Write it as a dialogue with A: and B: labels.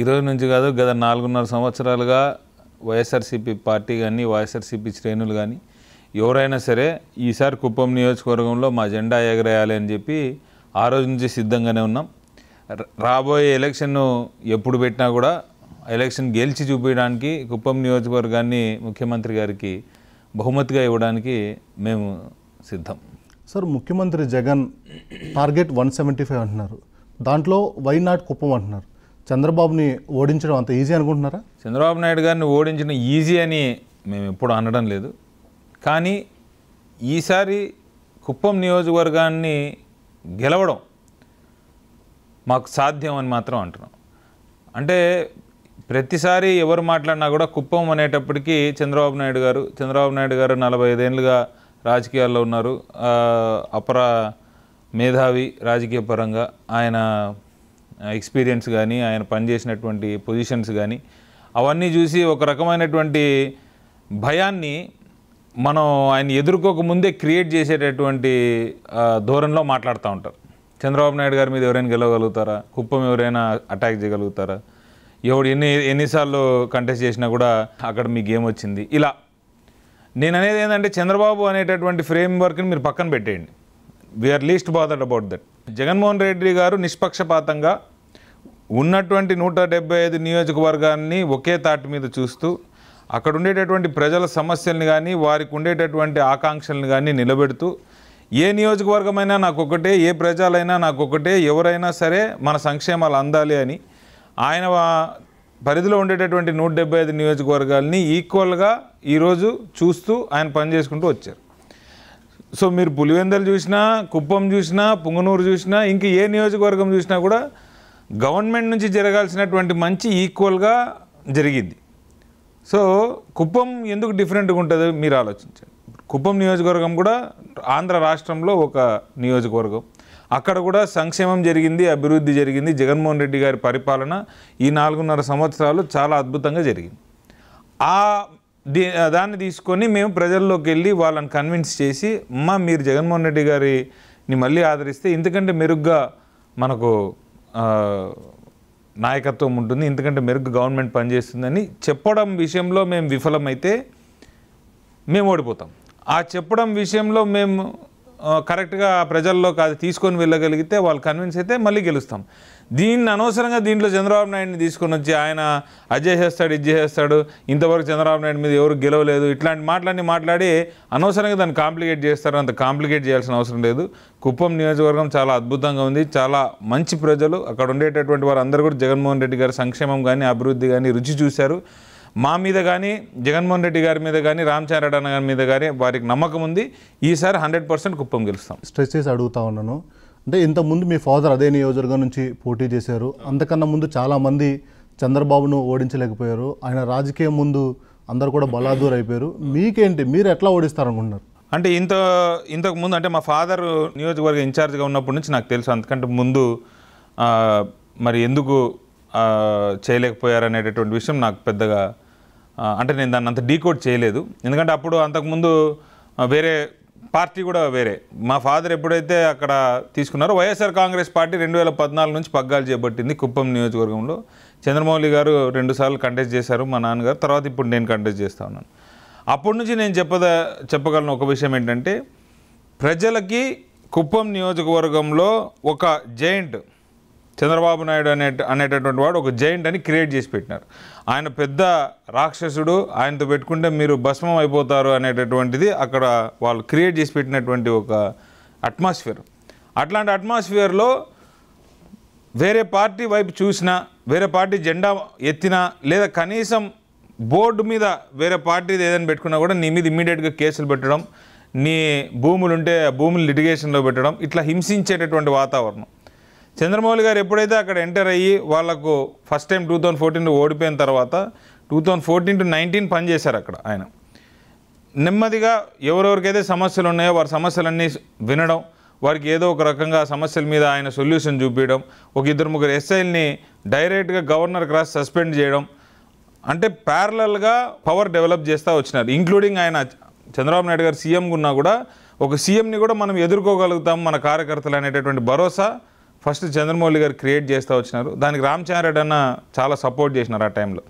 A: ఈరోజు నుంచి కాదు గత నాలుగున్నర సంవత్సరాలుగా వైఎస్ఆర్సీపీ పార్టీ కానీ వైఎస్ఆర్సీపీ శ్రేణులు కానీ ఎవరైనా సరే ఈసారి కుప్పం నియోజకవర్గంలో మా జెండా ఎగరేయాలి అని చెప్పి ఆ రోజు నుంచి సిద్ధంగానే ఉన్నాం రాబోయే ఎలక్షన్ ఎప్పుడు పెట్టినా కూడా ఎలక్షన్ గెలిచి చూపించడానికి కుప్పం నియోజకవర్గాన్ని ముఖ్యమంత్రి గారికి బహుమతిగా ఇవ్వడానికి మేము సిద్ధం
B: సార్ ముఖ్యమంత్రి Jagan target one seventy five అంటున్నారు దాంట్లో వై నాట్ కుప్పం అంటున్నారు చంద్రబాబుని ఓడించడం అంత ఈజీ అనుకుంటున్నారా
A: చంద్రబాబు నాయుడు గారిని ఓడించడం ఈజీ అని మేము ఎప్పుడు అనడం లేదు కానీ ఈసారి కుప్పం నియోజకవర్గాన్ని గెలవడం మాకు సాధ్యం అని మాత్రం అంటున్నాం అంటే ప్రతిసారి ఎవరు మాట్లాడినా కూడా కుప్పం అనేటప్పటికీ చంద్రబాబు నాయుడు గారు చంద్రబాబు నాయుడు గారు నలభై ఐదేళ్ళుగా రాజకీయాల్లో ఉన్నారు అపర మేధావి రాజకీయ పరంగా ఆయన ఎక్స్పీరియన్స్ కానీ ఆయన పనిచేసినటువంటి పొజిషన్స్ కానీ అవన్నీ చూసి ఒక రకమైనటువంటి భయాన్ని మనం ఆయన ఎదుర్కోకముందే క్రియేట్ చేసేటటువంటి ధోరణిలో మాట్లాడుతూ ఉంటారు చంద్రబాబు నాయుడు గారి మీద ఎవరైనా గెలవగలుగుతారా కుప్పం ఎవరైనా అటాక్ చేయగలుగుతారా ఎవడు ఎన్ని ఎన్నిసార్లు కంటెస్ట్ చేసినా కూడా అక్కడ మీ గేమ్ వచ్చింది ఇలా నేను అనేది ఏంటంటే చంద్రబాబు అనేటటువంటి ఫ్రేమ్ వర్క్ని మీరు పక్కన పెట్టేయండి we're least bothered about that Jaganmohan Reddy గారు నిష్పక్షపాతంగా ఉన్నటువంటి నూట డెబ్బై ఐదు నియోజకవర్గాన్ని ఒకే తాటి మీద చూస్తూ అక్కడ ఉండేటటువంటి ప్రజల సమస్యల్ని కానీ వారికి ఉండేటటువంటి ఆకాంక్షల్ని కానీ నిలబెడుతూ ఏ నియోజకవర్గమైనా నాకొకటే ఏ ప్రజలైనా నాకొకటే ఎవరైనా సరే మన సంక్షేమాలు అందాలి అని ఆయన పరిధిలో ఉండేటటువంటి నూట డెబ్బై ఐదు నియోజకవర్గాల్ని ఈక్వల్గా ఈరోజు చూస్తూ ఆయన పనిచేసుకుంటూ వచ్చారు సో మీరు పులివెందలు చూసినా కుప్పం చూసినా పుంగనూరు చూసినా ఇంక ఏ నియోజకవర్గం చూసినా కూడా గవర్నమెంట్ నుంచి జరగాల్సినటువంటి మంచి ఈక్వల్గా జరిగింది సో కుప్పం ఎందుకు డిఫరెంట్గా ఉంటుంది మీరు ఆలోచించండి కుప్పం నియోజకవర్గం కూడా ఆంధ్ర రాష్ట్రంలో ఒక నియోజకవర్గం అక్కడ కూడా సంక్షేమం జరిగింది అభివృద్ధి జరిగింది జగన్మోహన్ రెడ్డి గారి పరిపాలన ఈ నాలుగున్నర సంవత్సరాలు చాలా అద్భుతంగా జరిగింది ఆ దాన్ని తీసుకొని మేము ప్రజల్లోకి వెళ్ళి వాళ్ళని కన్విన్స్ చేసి అమ్మ మీరు జగన్మోహన్ రెడ్డి గారిని మళ్ళీ ఆదరిస్తే ఎందుకంటే మెరుగ్గా మనకు నాయకత్వం ఉంటుంది ఎందుకంటే మెరుగు గవర్నమెంట్ పనిచేస్తుందని చెప్పడం విషయంలో మేము విఫలమైతే మేము ఓడిపోతాం ఆ చెప్పడం విషయంలో మేము కరెక్ట్గా ప్రజల్లోకి అది తీసుకొని వెళ్ళగలిగితే వాళ్ళు కన్విన్స్ అయితే మళ్ళీ గెలుస్తాం దీన్ని అనవసరంగా దీంట్లో చంద్రబాబు నాయుడిని తీసుకొని వచ్చి ఆయన అది చేసేస్తాడు ఇది చేసేస్తాడు ఇంతవరకు చంద్రబాబు నాయుడు మీద ఎవరు గెలవలేదు ఇట్లాంటి మాటలన్నీ మాట్లాడి అనవసరంగా దాన్ని కాంప్లికేట్ చేస్తారు అంత కాంప్లికేట్ చేయాల్సిన అవసరం లేదు కుప్పం నియోజకవర్గం చాలా అద్భుతంగా ఉంది చాలా మంచి ప్రజలు అక్కడ ఉండేటటువంటి అందరూ కూడా జగన్మోహన్ రెడ్డి గారి సంక్షేమం కానీ అభివృద్ధి కానీ రుచి చూశారు మా మీద కానీ జగన్మోహన్ రెడ్డి గారి మీద కానీ రామ్ అన్న గారి మీద కానీ వారికి నమ్మకం ఉంది ఈసారి హండ్రెడ్ పర్సెంట్ కుప్పం గెలుస్తాం
B: స్ట్రెస్ చేసి అడుగుతా ఉన్నాను అంటే ఇంతకుముందు మీ ఫాదర్ అదే నియోజకవర్గం నుంచి పోటీ చేశారు అంతకన్నా ముందు చాలామంది చంద్రబాబును ఓడించలేకపోయారు ఆయన రాజకీయం ముందు అందరు కూడా బలాదూర్ అయిపోయారు మీకేంటి మీరు ఎట్లా ఓడిస్తారనుకుంటున్నారు
A: అంటే ఇంత ఇంతకు ముందు అంటే మా ఫాదర్ నియోజకవర్గ ఇన్ఛార్జ్గా ఉన్నప్పటి నుంచి నాకు తెలుసు అందుకంటే ముందు మరి ఎందుకు చేయలేకపోయారు అనేటటువంటి విషయం నాకు పెద్దగా అంటే నేను దాన్ని అంత డీకోడ్ చేయలేదు ఎందుకంటే అప్పుడు అంతకుముందు వేరే పార్టీ కూడా వేరే మా ఫాదర్ ఎప్పుడైతే అక్కడ తీసుకున్నారో వైఎస్ఆర్ కాంగ్రెస్ పార్టీ రెండు వేల పద్నాలుగు నుంచి పగ్గాలు చేపట్టింది కుప్పం నియోజకవర్గంలో చంద్రమౌళి గారు రెండుసార్లు కంటెస్ట్ చేశారు మా నాన్నగారు తర్వాత ఇప్పుడు నేను కంటెస్ట్ చేస్తా ఉన్నాను అప్పటి నుంచి నేను చెప్పద చెప్పగలను ఒక విషయం ఏంటంటే ప్రజలకి కుప్పం నియోజకవర్గంలో ఒక జైంట్ చంద్రబాబు నాయుడు అనే అనేటటువంటి వాడు ఒక జైంట్ అని క్రియేట్ చేసి పెట్టినారు ఆయన పెద్ద రాక్షసుడు ఆయనతో పెట్టుకుంటే మీరు భస్మం అయిపోతారు అనేటటువంటిది అక్కడ వాళ్ళు క్రియేట్ చేసి పెట్టినటువంటి ఒక అట్మాస్ఫియర్ అట్లాంటి అట్మాస్ఫియర్లో వేరే పార్టీ వైపు చూసినా వేరే పార్టీ జెండా ఎత్తినా లేదా కనీసం బోర్డు మీద వేరే పార్టీది ఏదైనా పెట్టుకున్నా కూడా నీ మీద ఇమీడియట్గా కేసులు పెట్టడం నీ భూములు ఉంటే భూములు లిటిగేషన్లో పెట్టడం ఇట్లా హింసించేటటువంటి వాతావరణం చంద్రమౌళి గారు ఎప్పుడైతే అక్కడ ఎంటర్ అయ్యి వాళ్ళకు first time two thousand fourteen ఓడిపోయిన తర్వాత two thousand fourteen to nineteen పనిచేశారు అక్కడ ఆయన నెమ్మదిగా ఎవరెవరికైతే సమస్యలు ఉన్నాయో వారి సమస్యలన్నీ వినడం వారికి ఏదో ఒక రకంగా సమస్యల మీద ఆయన సొల్యూషన్ చూపించడం ఒక ఇద్దరు ముగ్గురు ఎస్ఐల్ని డైరెక్ట్గా గవర్నర్ క్రాస్ సస్పెండ్ చేయడం అంటే ప్యారలల్గా పవర్ డెవలప్ చేస్తూ వచ్చినారు ఇంక్లూడింగ్ ఆయన చంద్రబాబు నాయుడు గారు సీఎంగా ఉన్నా కూడా ఒక సీఎంని కూడా మనం ఎదుర్కోగలుగుతాం మన కార్యకర్తలు అనేటటువంటి భరోసా ఫస్ట్ చంద్రమౌళి గారు క్రియేట్ చేస్తూ వచ్చినారు దానికి రామచారెడ్డి అన్న చాలా సపోర్ట్ చేసినారు ఆ టైంలో